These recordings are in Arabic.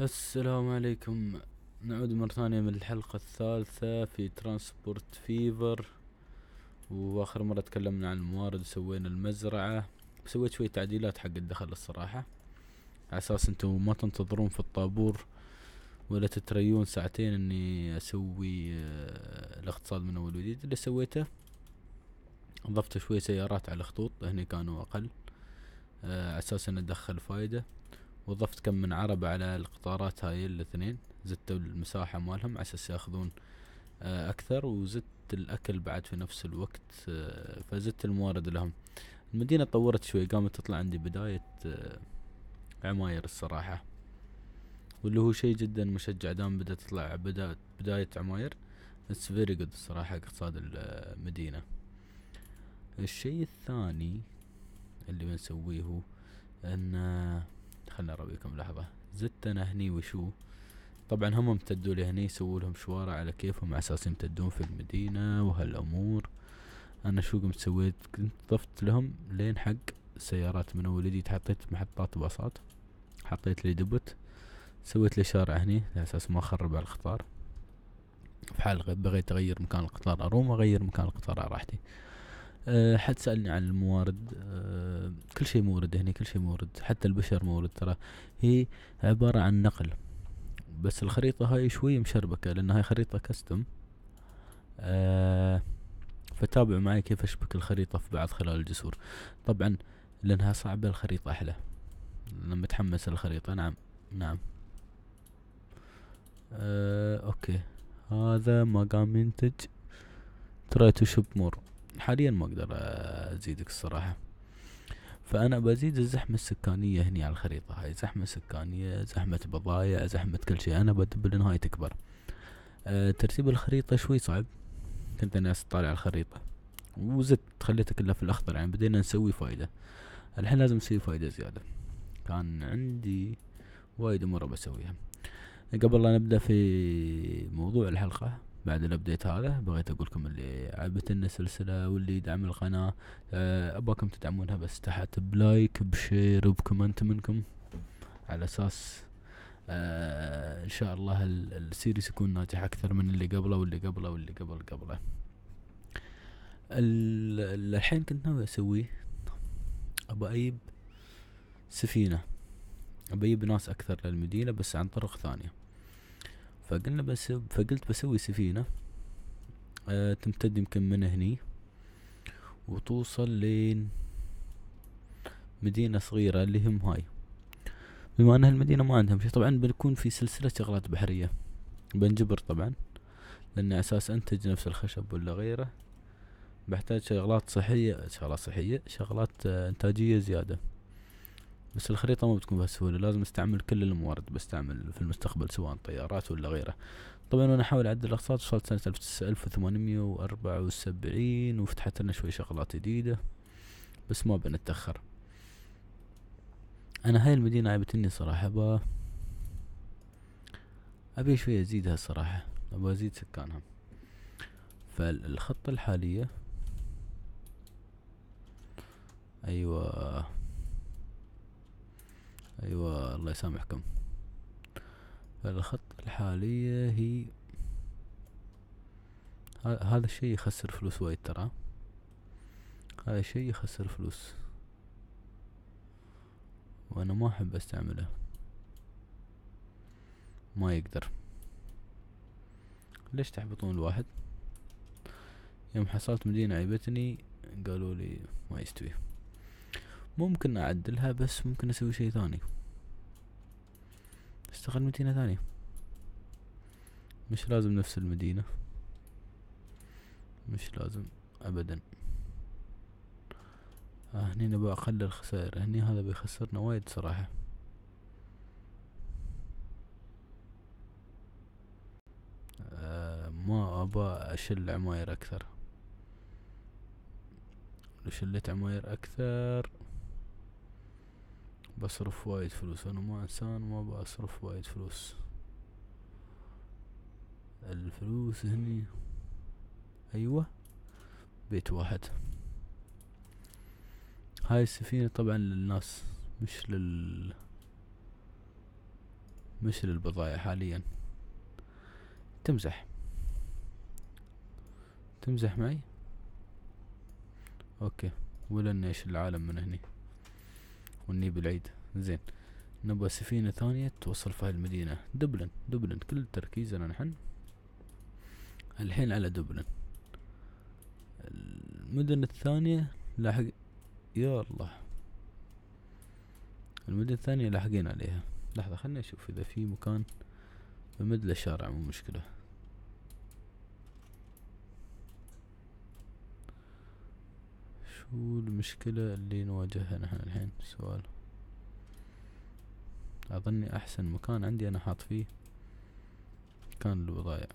السلام عليكم نعود مرة ثانية من الحلقة الثالثة في ترانسبورت فيفر واخر مرة تكلمنا عن الموارد وسوينا المزرعة سويت شوية تعديلات حق الدخل الصراحة على اساس انتم ما تنتظرون في الطابور ولا تتريون ساعتين اني اسوي آه، الاقتصاد من اول وجديد اللي سويته ضفت شوية سيارات على الخطوط هني كانوا اقل آه، على اساس ان ادخل فايدة وظفت كم من عرب على القطارات هاي الاثنين زدت المساحة مالهم عساس ياخذون آه، أكثر وزدت الأكل بعد في نفس الوقت آه، فزدت الموارد لهم المدينة طورت شوي قامت تطلع عندي بداية آه، عماير الصراحة واللي هو شيء جدا مشجع دام بدأت تطلع بداية عماير اتس فيري جود الصراحة اقتصاد المدينة الشيء الثاني اللي بنسويه هو ان خلنا اراويكم لحظة زدتنا هني وشو طبعا هم امتدوا لهني سووا لهم شوارع على كيفهم على اساس يمتدون في المدينة وهالأمور أنا شو قمت سويت كنت ضفت لهم لين حق سيارات من أول جديد حطيت محطات باصات حطيت لي دبت سويت لي شارع هني على أساس ما أخرب على القطار في حال بغيت أغير مكان القطار أروم أغير مكان القطار على راحتي أه، حد سالني عن الموارد أه كل شيء مورد هنا كل شيء مورد حتى البشر مورد ترى هي عباره عن نقل بس الخريطه هاي شوي مشربكه لان هاي خريطه كستم أه فتابع معي كيف اشبك الخريطه في بعض خلال الجسور طبعا لانها صعبه الخريطه احلى لما تحمس الخريطه نعم نعم أه اوكي هذا ما قام ينتج try to ship more حاليا ما اقدر ازيدك الصراحة فانا بزيد الزحمة السكانية هني على الخريطة هاي زحمة سكانية زحمة بضايع زحمة كل شيء انا بدبل انها تكبر أه ترتيب الخريطة شوي صعب كنت انا اطالع الخريطة وزدت خليته كله في الاخضر يعني بدينا نسوي فايدة الحين لازم نسوي فايدة زيادة كان عندي وايد امور بسويها قبل لا نبدأ في موضوع الحلقة بعد الابديت هذا بغيت اقول لكم اللي لنا السلسله واللي يدعم القناه أه، اباكم تدعمونها بس تحت بلايك بشير وبكومنت منكم على اساس أه، ان شاء الله السيريس يكون ناجح اكثر من اللي قبله واللي قبله واللي قبل قبله الحين كنت ناوي اسويه ابا اجيب سفينه ابا اجيب ناس اكثر للمدينه بس عن طرق ثانيه فقلنا بس فقلت بسوي سفينة أه تمتد يمكن من هني وتوصل لين مدينة صغيرة اللي هم هاي بما ان هالمدينة ما عندهم شي طبعا بنكون في سلسلة شغلات بحرية بنجبر طبعا لان اساس انتج نفس الخشب ولا غيره بحتاج شغلات صحية شغلات صحية شغلات آه، انتاجية زيادة بس الخريطة ما بتكون بهالسهولة لازم استعمل كل الموارد بستعمل في المستقبل سواء طيارات ولا غيره طبعا وانا احاول اعدل الاقساط وصلت سنة الف وثمانمية واربعة وسبعين وفتحت لنا شوي شغلات جديدة بس ما بنتأخر انا هاي المدينة عيبتني صراحة با ابي شوي ازيدها صراحة ابغى ازيد سكانها فالخطة الحالية ايوه أيوة الله يسامحكم الخطة الحالية هي هذا الشيء يخسر فلوس وايد ترى هذا الشيء يخسر فلوس وأنا ما أحب أستعمله ما يقدر ليش تحبطون الواحد يوم حصلت مدينة عيبتني قالوا لي ما يستوي ممكن اعدلها بس ممكن اسوي شيء ثاني استغل مدينة ثانية مش لازم نفس المدينة مش لازم ابدا آه، هني نبغى اقلل خسائر هني هذا بيخسرنا وايد صراحة آه، ما ابى اشل عماير اكثر لو شلت عماير اكثر بصرف وايد فلوس انا مو انسان ما بصرف وايد فلوس الفلوس هني ايوه بيت واحد هاي السفينة طبعا للناس مش لل مش للبضائع حاليا تمزح تمزح معي اوكي ولا اني العالم من هني والنيب العيد زين نبغى سفينة ثانية توصل في المدينة دبلن دبلن كل تركيزنا نحن الحين على دبلن المدن الثانية لاحق يا الله المدن الثانية لاحقين عليها لحظة خلني أشوف إذا في مكان بمد الشارع مو مشكلة هو المشكلة اللي نواجهها نحن الحين سؤال أظني أحسن مكان عندي أنا حاط فيه كان البضايع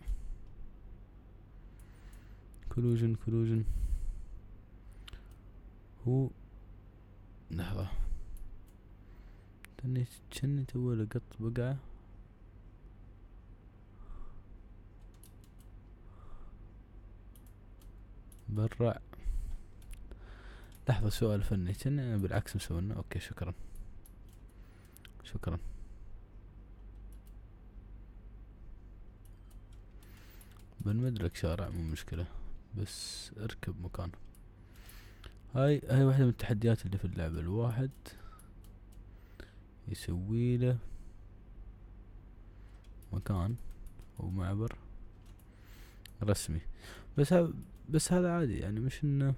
كلوجن كلوجن هو لحظة تني تشني تو لقط بقعة برع لحظة سؤال فني كنا بالعكس مسوينا اوكي شكرا شكرا بنمدلك شارع مو مشكلة بس اركب مكان هاي هاي واحدة من التحديات اللي في اللعبة الواحد يسوي له مكان او معبر رسمي بس ها بس هذا عادي يعني مش انه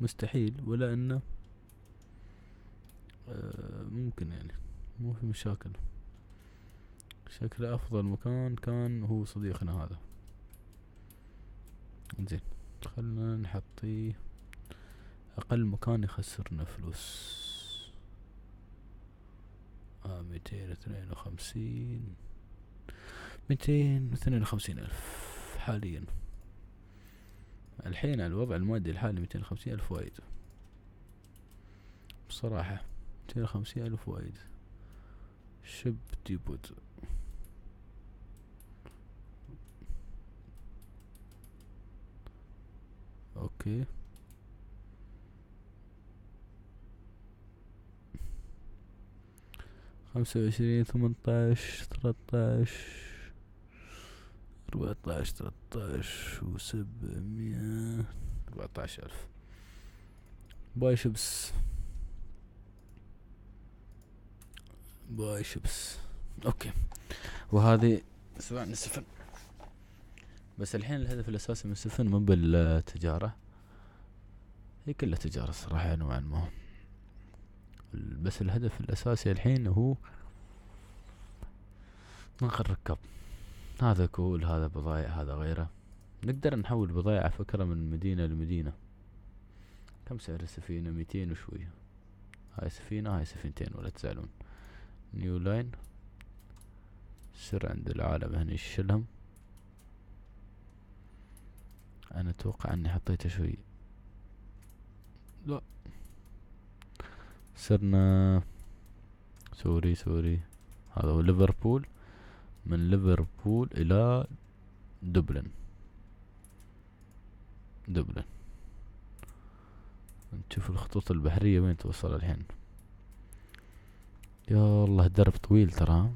مستحيل ولا انه آه، ممكن يعني مو في مشاكل شكله افضل مكان كان هو صديقنا هذا زين خلنا نحطيه اقل مكان يخسرنا فلوس آه، ميتين اثنين وخمسين ميتين اثنين وخمسين الف حاليا الحين على الوضع المادي الحالي ميتين وخمسين ألف وايد بصراحة ميتين وخمسين ألف وايد شب ديبوت اوكي خمسة وعشرين ثمنتاش تلتاش 14 13 وسبعمية 700 ألف باي شبس باي شبس أوكي وهذه سبعة من السفن بس الحين الهدف الأساسي من السفن مو بالتجارة هي كلها تجارة صراحة نوعا ما بس الهدف الأساسي الحين هو منخر الركاب هذا كول هذا بضايع هذا غيره نقدر نحول بضايع فكرة من مدينة لمدينة كم سعر السفينة ميتين وشوية هاي سفينة هاي سفينتين ولا تزعلون نيو لاين سر عند العالم هني شلهم انا اتوقع اني حطيته شوي لا صرنا سوري سوري هذا هو ليفربول من ليفربول إلى دبلن دبلن نشوف الخطوط البحرية وين توصل الحين يا الله درب طويل ترى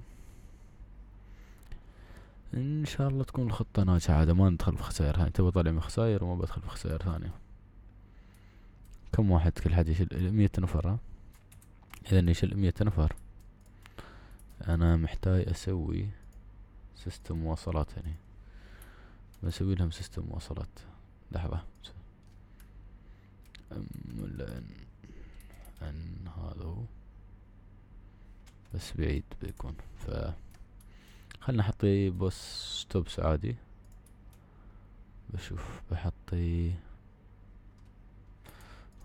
ان شاء الله تكون الخطة ناجحة عاد ما ندخل في خسائر ثانية تبى طالع من خسائر وما بدخل في خسائر ثانية كم واحد كل حد يشيل مية نفر ها اذا يشيل مية نفر انا محتاج اسوي سيستم مواصلات يعني بنسوي لهم سيستم مواصلات لحظة أم لأن ان هذا هو بس بعيد بيكون ف خلنا احطي بوس ستوبس عادي بشوف بحطي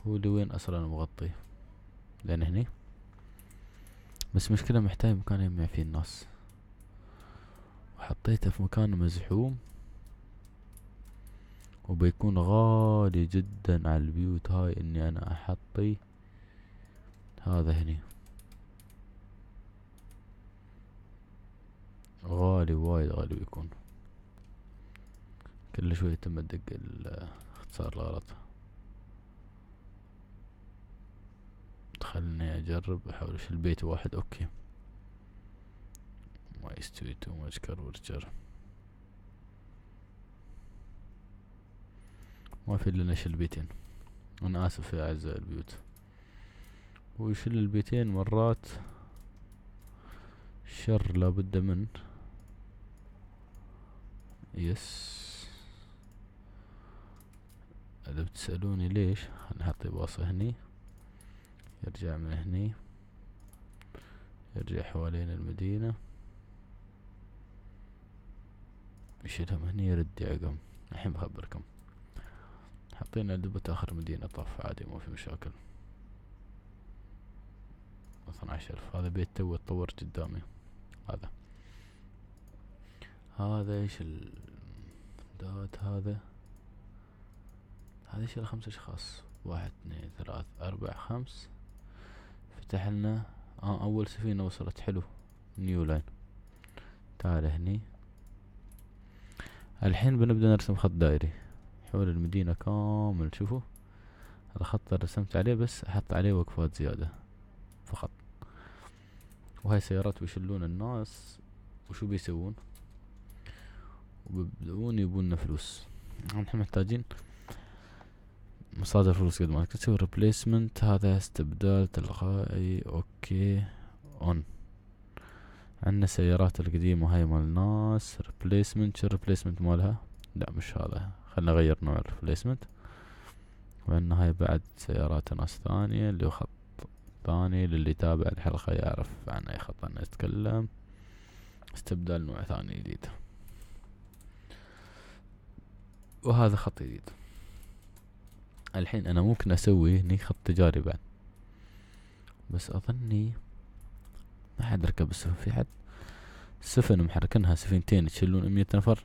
هو لوين اصلا مغطي لان هني بس مشكلة محتاج مكان يجمع فيه الناس وحطيته في مكان مزحوم وبيكون غالي جدا على البيوت هاي اني انا احطي هذا هني غالي وايد غالي بيكون كل شوي تم ادق الاختصار الغلط خلني اجرب احاول اشيل بيت واحد اوكي is تو too much curvature ما في لنا بيتين انا اسف يا اعزائي البيوت ويشل البيتين مرات شر لابد من يس اذا بتسألوني ليش هنحط باصة هني يرجع من هني يرجع حوالين المدينة يشيلهم هني يرد عقم الحين بخبركم حطينا دبة آخر مدينة طف عادي ما في مشاكل اثناعش ألف هذا بيت تو تطور قدامي هذا هذا ايش ال دوت هذا هذا ايش الخمس اشخاص واحد اثنين ثلاث اربع خمس فتح لنا آه اول سفينة وصلت حلو نيو لاين تعال هني الحين بنبدأ نرسم خط دائري حول المدينة كامل شوفوا الخط اللي رسمت عليه بس أحط عليه وقفات زيادة فقط وهاي سيارات بيشلون الناس وشو بيسوون وبيبدون يبون فلوس نحن محتاجين مصادر فلوس قد ما تسوي ريبليسمنت هذا استبدال تلقائي اوكي اون عندنا السيارات القديمة هاي مال ناس ريبليسمنت شو الريبليسمنت مالها لا مش هذا خلنا نغير نوع الريبليسمنت وعندنا هاي بعد سيارات ناس ثانية اللي هو خط ثاني للي يتابع الحلقة يعرف عن اي خط انا اتكلم استبدال نوع ثاني جديد وهذا خط جديد الحين انا ممكن اسوي هني خط تجاري بعد بس اظني ما حد ركب السفن في حد السفن محركنها سفينتين تشيلون مية نفر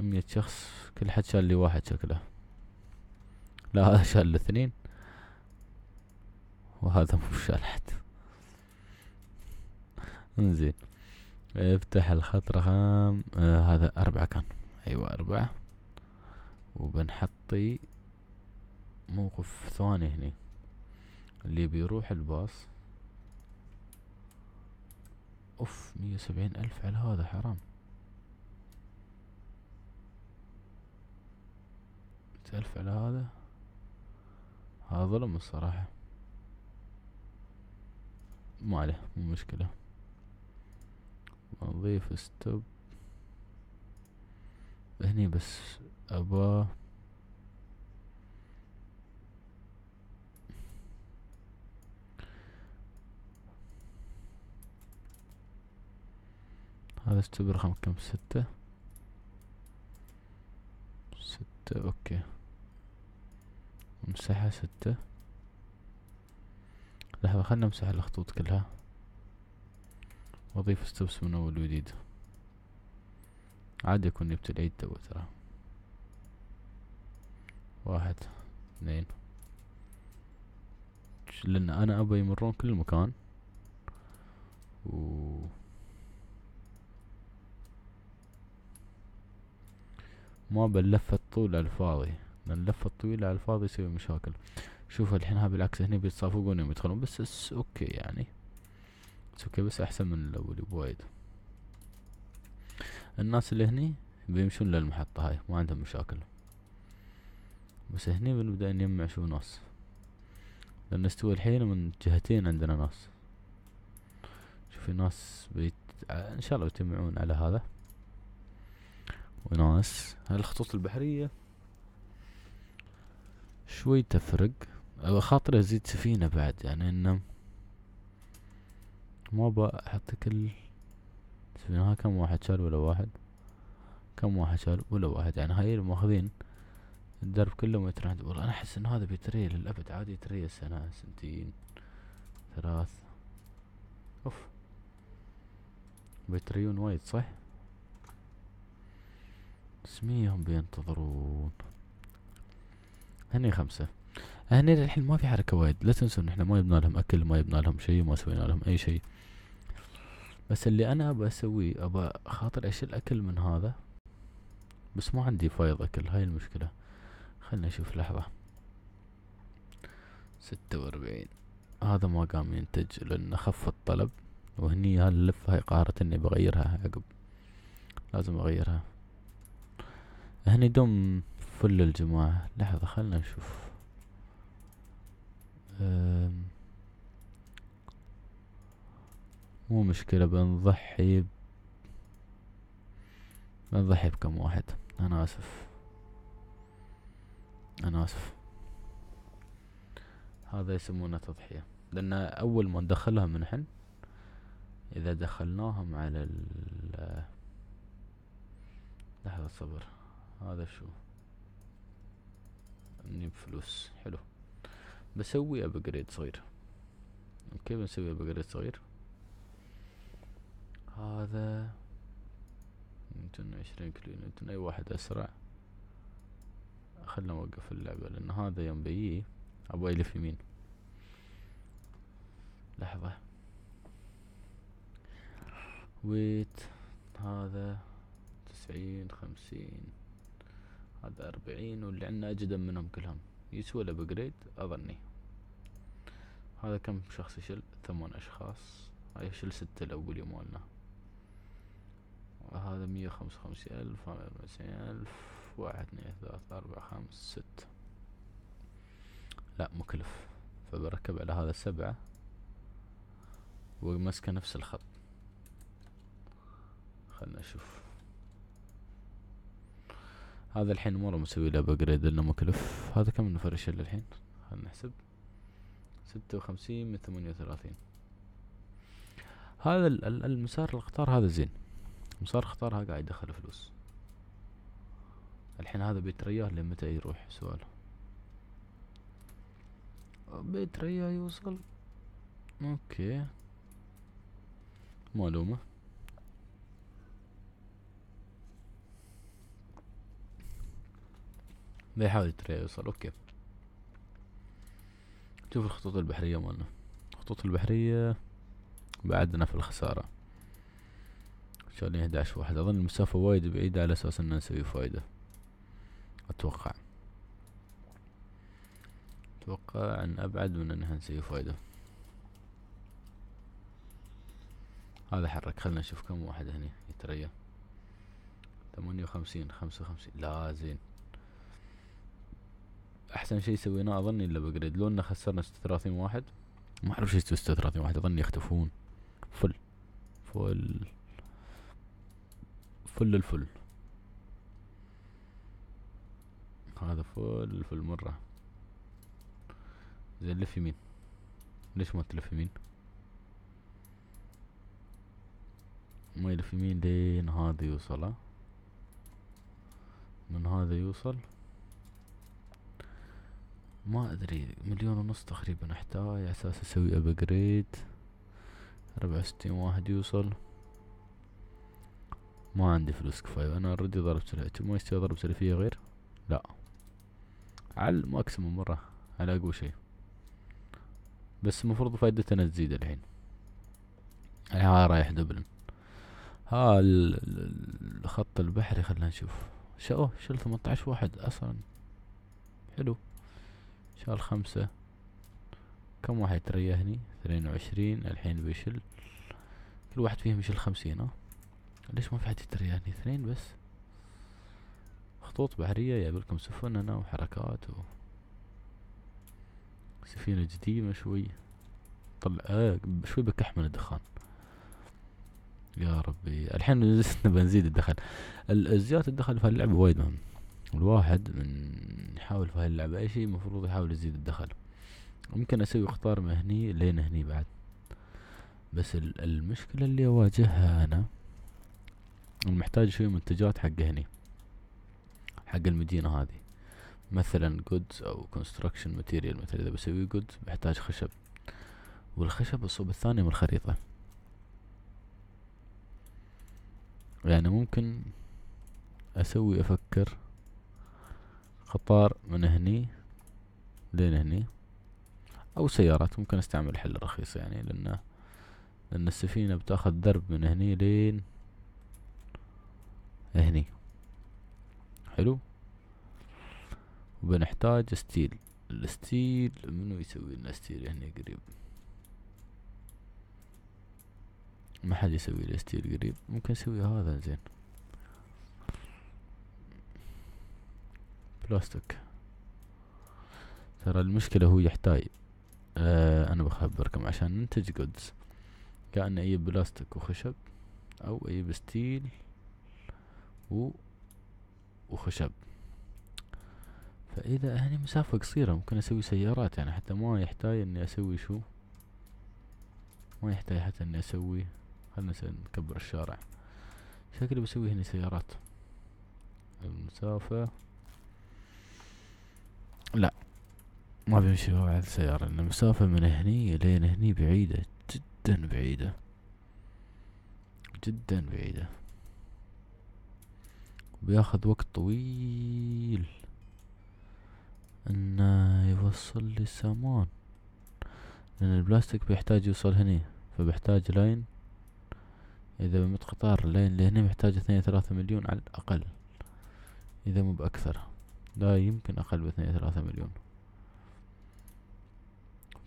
مية شخص كل حد شال لي واحد شكله لا هذا شال الاثنين وهذا مو شال حد انزين افتح الخط رقم آه هذا أربعة كان أيوة أربعة وبنحطي موقف ثواني هني اللي بيروح الباص اوف مية وسبعين الف على هذا حرام مية الف على هذا هذا ظلم الصراحة ما عليه مو مشكلة نضيف ستوب هني بس اباه هذا ستوب رقم كم ستة ستة اوكي امسحها ستة لحظة خلنا امسح الخطوط كلها واضيف ستوبس من اول وجديد عادي يكون جبت العيد تو ترى واحد اثنين لان انا ابى يمرون كل مكان و ما باللفة الطول على الفاضي اللفة الطويلة على الفاضي يسوي مشاكل شوف الحين ها بالعكس هني بيتصافقون يوم يدخلون بس اس اوكي يعني بس اوكي بس احسن من الاول بوايد الناس اللي هني بيمشون للمحطة هاي ما عندهم مشاكل بس هني بنبدأ نجمع شو ناس لأن استوى الحين من جهتين عندنا ناس شوفي ناس بيت... ان شاء الله بيتجمعون على هذا وناس الخطوط البحرية شوي تفرق أو خاطري أزيد سفينة بعد يعني إنه ما بحط كل سفينة ها كم واحد شال ولا واحد كم واحد شال ولا واحد يعني هاي المأخذين الدرب كله ما يترند والله أنا أحس إن هذا بيتري للأبد عادي يتري سنة سنتين ثلاث أوف بيتريون وايد صح؟ اسميهم بينتظرون هني خمسة هني للحين ما في حركة وايد لا تنسون احنا ما جبنا لهم اكل ما جبنا لهم شيء ما سوينا لهم اي شيء بس اللي انا ابى اسويه ابى خاطر اشيل اكل من هذا بس ما عندي فايض اكل هاي المشكلة خلنا نشوف لحظة ستة واربعين هذا ما قام ينتج لأن خف الطلب وهني هاللفة هاي قهرت اني بغيرها عقب لازم اغيرها هني دم فل الجماعة لحظة خلنا نشوف مو مشكلة بنضحي بنضحي بكم واحد أنا آسف أنا آسف هذا يسمونه تضحية لأن أول ما ندخلها من حن إذا دخلناهم على ال لحظة صبر هذا شو اني بفلوس حلو بسوي ابجريد صغير اوكي بنسوي ابجريد صغير هذا نيوتن عشرين كيلو نيوتن اي واحد اسرع خلنا نوقف اللعبة لان هذا يوم بيجي ابغى يلف يمين لحظة ويت هذا تسعين خمسين هذا أربعين واللي عندنا أجدم منهم كلهم يسوى الأبجريد أظني هذا كم شخص يشل ثمان أشخاص هاي يشل ستة الأول يوم مالنا هذا مية خمسة وخمسين ألف هذا وتسعين ألف واحد اثنين ثلاثة أربعة خمس ست لا مكلف فبركب على هذا سبعة ومسكه نفس الخط خلنا نشوف هذا الحين مرة مسوي له ابجريد لانه مكلف هذا كم نفرش الحين خلنا نحسب ستة وخمسين من ثمانية وثلاثين هذا المسار القطار هذا زين مسار هذا قاعد يدخل فلوس الحين هذا بيت رياه لمتى يروح سؤاله بيت رياه يوصل اوكي معلومه بيحاول يتري يوصل اوكي شوف الخطوط البحرية مالنا الخطوط البحرية بعدنا في الخسارة شغالين 11 واحد اظن المسافة وايد بعيدة على اساس ان نسوي فايدة اتوقع اتوقع ان ابعد من انها نسوي فايدة هذا حرك خلنا نشوف كم واحد هني يتريا ثمانية وخمسين خمسة وخمسين لا زين احسن شيء سويناه اظني الا بجريد لو ان خسرنا 36 واحد ما اعرف ايش 36 واحد اظني يختفون فل فل فل الفل هذا فل الفل مرة زين لف يمين ليش ما تلف يمين ما يلف يمين لين هذا يوصل من هذا يوصل ما ادري مليون ونص تقريبا احتاج اساس اسوي ابجريد ربع وستين واحد يوصل ما عندي فلوس كفاية انا اوريدي ضربت العتم ما يستوي ضرب سلفية غير لا على الماكسيموم مرة على اقوى شيء بس المفروض فائدتنا تزيد الحين ها رايح دبلن ها الخط البحري خلنا نشوف شو شل 18 واحد اصلا حلو شهر خمسة كم واحد تريهني اثنين وعشرين الحين بيشل كل واحد فيهم يشيل خمسين ها ليش ما في حد يتريهني اثنين بس خطوط بحرية يقابلكم سفن هنا وحركات و سفينة جديمة شوي طلع آه شوي بكح من الدخان يا ربي الحين بنزيد الدخل زيادة الدخل في هاللعبة وايد مهم الواحد من يحاول في هاللعبة أي شيء مفروض يحاول يزيد الدخل ممكن أسوي اختار من هني لين هني بعد بس المشكلة اللي أواجهها أنا محتاج شوية منتجات حق هني حق المدينة هذه مثلا جودز أو كونستراكشن ماتيريال مثلا إذا بسوي جودز بحتاج خشب والخشب الصوب الثاني من الخريطة يعني ممكن أسوي أفكر قطار من هني لين هني او سيارات ممكن استعمل حل رخيص يعني لان لان السفينة بتاخذ درب من هني لين هني حلو وبنحتاج ستيل الستيل منو يسوي لنا ستيل هني قريب ما حد يسوي لي ستيل قريب ممكن اسوي هذا زين بلاستيك ترى المشكلة هو يحتاج آه أنا بخبركم عشان ننتج جودز كأن أي بلاستيك وخشب أو أي بستيل و وخشب فإذا هني مسافة قصيرة ممكن أسوي سيارات يعني حتى ما يحتاج إني أسوي شو ما يحتاج حتى إني أسوي خلنا نكبر الشارع شكلي بسوي هنا سيارات المسافة لا ما بيمشي على السيارة لأن المسافة من هني لين هني بعيدة جدا بعيدة جدا بعيدة بياخذ وقت طويل انه يوصل لي السامون لان البلاستيك بيحتاج يوصل هني فبيحتاج لين اذا بمت قطار لين لهني محتاج اثنين ثلاثة مليون على الاقل اذا مو باكثر لا يمكن أقل باثنين ثلاثة مليون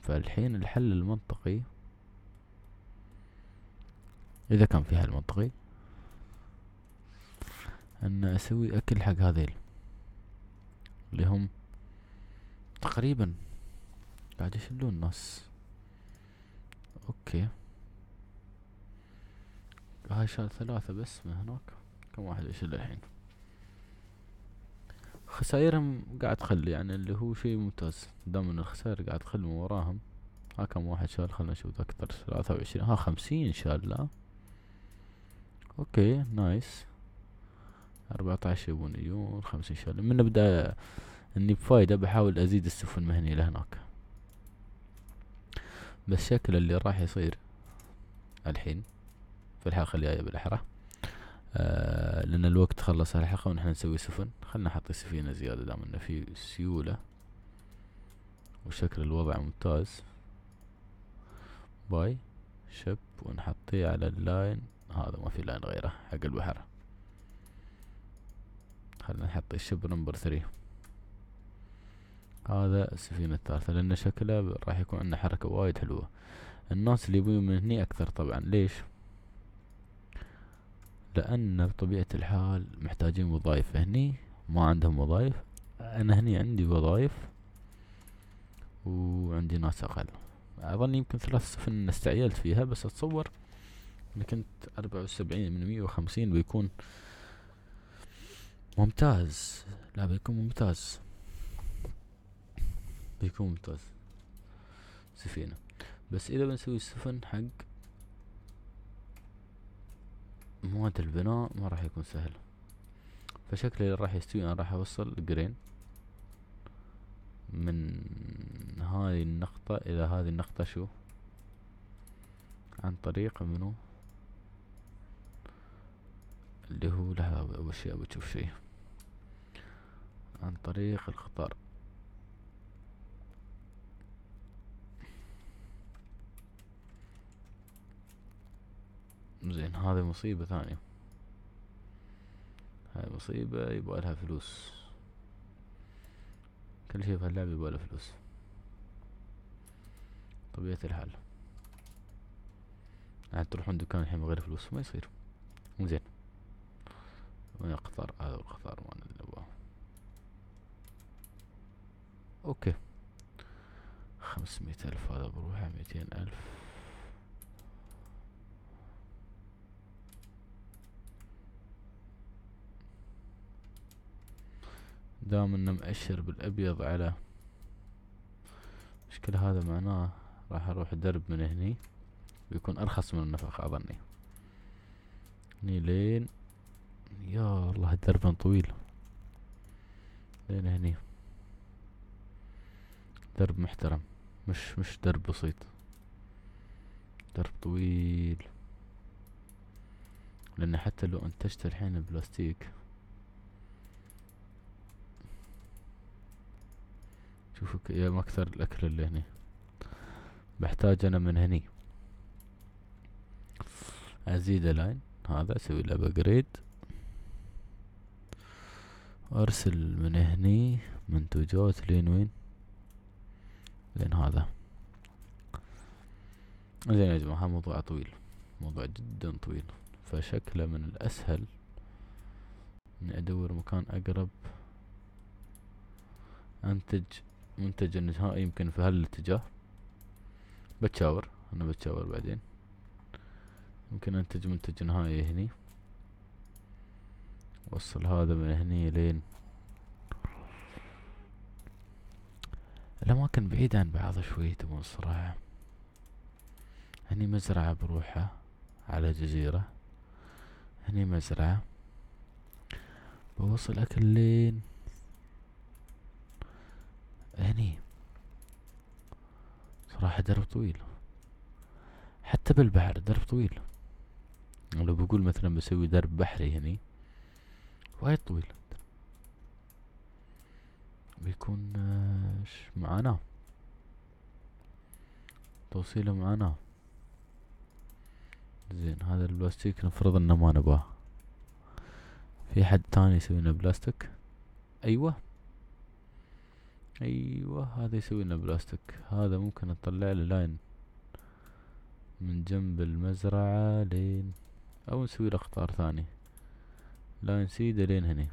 فالحين الحل المنطقي إذا كان في حل منطقي أن أسوي أكل حق هذيل اللي هم تقريبا قاعد يشلون الناس أوكي هاي شال ثلاثة بس من هناك كم واحد يشل الحين خسائرهم قاعد تخل يعني اللي هو شيء ممتاز دام ان الخسائر قاعد تخل من وراهم ها كم واحد شال خلنا نشوف اكثر ثلاثة وعشرين ها خمسين شال لا اوكي نايس اربعة عشر يبون خمسين شال من نبدأ اني بفايدة بحاول ازيد السفن المهنية لهناك بس شكل اللي راح يصير الحين في الحلقة الجاية بالاحرى آه لأن الوقت خلص الحلقة ونحن نسوي سفن خلنا نحط سفينة زيادة دام إنه في سيولة وشكل الوضع ممتاز باي شب ونحطيه على اللاين هذا ما في لاين غيره حق البحر خلنا نحط الشب نمبر ثري هذا السفينة الثالثة لأن شكله راح يكون عندنا حركة وايد حلوة الناس اللي يبون من هني أكثر طبعا ليش؟ لأن بطبيعة الحال محتاجين وظائف هني ما عندهم وظائف أنا هني عندي وظائف وعندي ناس أقل أظن يمكن ثلاث سفن استعجلت فيها بس أتصور إن كنت أربعة وسبعين من مية وخمسين بيكون ممتاز لا بيكون ممتاز بيكون ممتاز سفينة بس إذا بنسوي السفن حق مواد البناء ما راح يكون سهل فشكلي اللي راح يستوي انا راح اوصل جرين من هذه النقطة الى هذه النقطة شو عن طريق منو اللي هو لحظة اول شي تشوف شي عن طريق القطار زين هذه مصيبة ثانية هاي مصيبة لها فلوس كل شي في اللعبة يبغاله فلوس طبيعة الحال عاد تروحون دكان الحين من غير فلوس ما يصير زين وين القطار هذا القطار وانا اللي اوكي خمسمية الف هذا بروحه ميتين الف دام انه مأشر بالابيض على مشكلة هذا معناه راح اروح درب من هني بيكون ارخص من النفق اظني هني لين يا الله الدرب طويل لين هني درب محترم مش مش درب بسيط درب طويل لان حتى لو انتجت الحين بلاستيك شوفوا يا مكثر الأكل اللي هني بحتاج أنا من هني أزيد لاين هذا أسوي له أبجريد أرسل من هني منتوجات لين وين لين هذا زين يا جماعة موضوع طويل موضوع جدا طويل فشكله من الأسهل إني أدور مكان أقرب أنتج منتج النهائي يمكن في هالاتجاه بتشاور انا بتشاور بعدين ممكن انتج منتج نهائي هني وصل هذا من هني لين الاماكن بعيدة عن بعض شوي تبون الصراحة هني مزرعة بروحها على جزيرة هني مزرعة بوصل اكل لين هني صراحة درب طويل حتى بالبحر درب طويل لو بقول مثلا بسوي درب بحري هني وايد طويل بيكون آه، معاناة توصيله معاناة زين هذا البلاستيك نفرض انه ما نباه في حد تاني يسوي لنا بلاستيك ايوه ايوه هذا يسوي لنا بلاستيك هذا ممكن نطلع له لاين من جنب المزرعة لين او نسوي له قطار ثاني لاين سيدة لين هني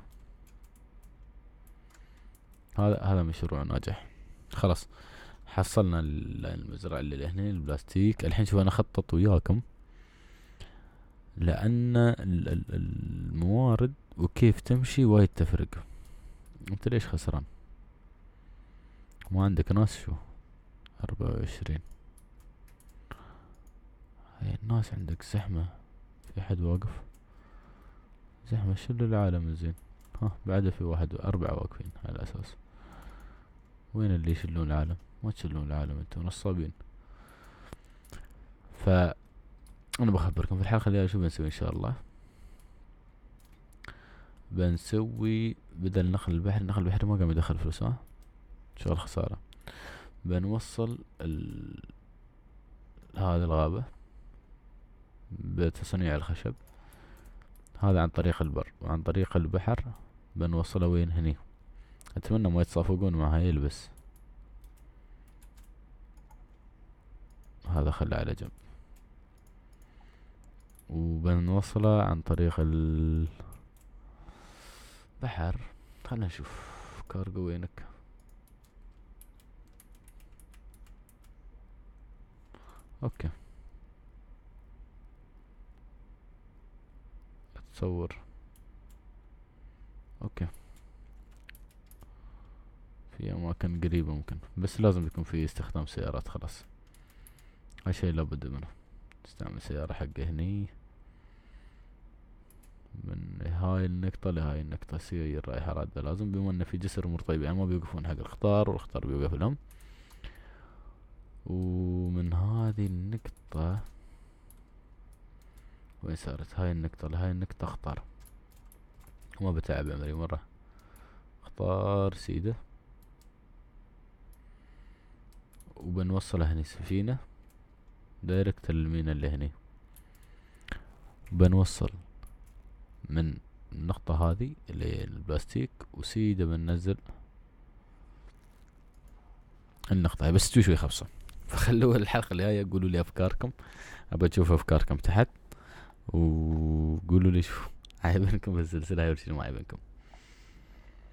هذا هذا مشروع ناجح خلاص حصلنا المزرعة اللي هنا البلاستيك الحين شوف انا خطط وياكم لان الموارد وكيف تمشي وايد تفرق انت ليش خسران ما عندك ناس شو أربعة وعشرين هاي الناس عندك زحمة في أحد واقف زحمة شل العالم زين ها بعده في واحد أربعة واقفين على الأساس وين اللي يشلون العالم ما تشلون العالم انتم نصابين ف انا بخبركم في الحلقه الجايه شو بنسوي ان شاء الله بنسوي بدل نخل البحر نخل البحر ما قام يدخل فلوس ها شغل خسارة بنوصل ال... هذه الغابة بتصنيع الخشب هذا عن طريق البر وعن طريق البحر بنوصله وين هني اتمنى ما يتصافقون مع هاي البس هذا خله على جنب وبنوصله عن طريق البحر خلنا نشوف كارجو وينك اوكي اتصور اوكي في اماكن قريبة ممكن بس لازم يكون في استخدام سيارات خلاص هالشي لابد منه استعمل سيارة حق هني من هاي النقطة لهاي النقطة سيارة رايحة رادة لازم بما انه في جسر مر طيب، يعني ما بيوقفون حق القطار والقطار بيوقف لهم ومن هذه النقطة وين صارت هاي النقطة لهاي النقطة اختار ما بتعب عمري مرة اختار سيدة وبنوصل هني سفينة دايركت للمينا اللي هني بنوصل من النقطة هذه البلاستيك وسيدة بننزل النقطة بس شوي شوي خبصة فخلوها الحلقة الجاية قولوا لي أفكاركم أبى أشوف أفكاركم تحت وقولوا لي شو عيبنكم السلسلة هاي ولا شنو ما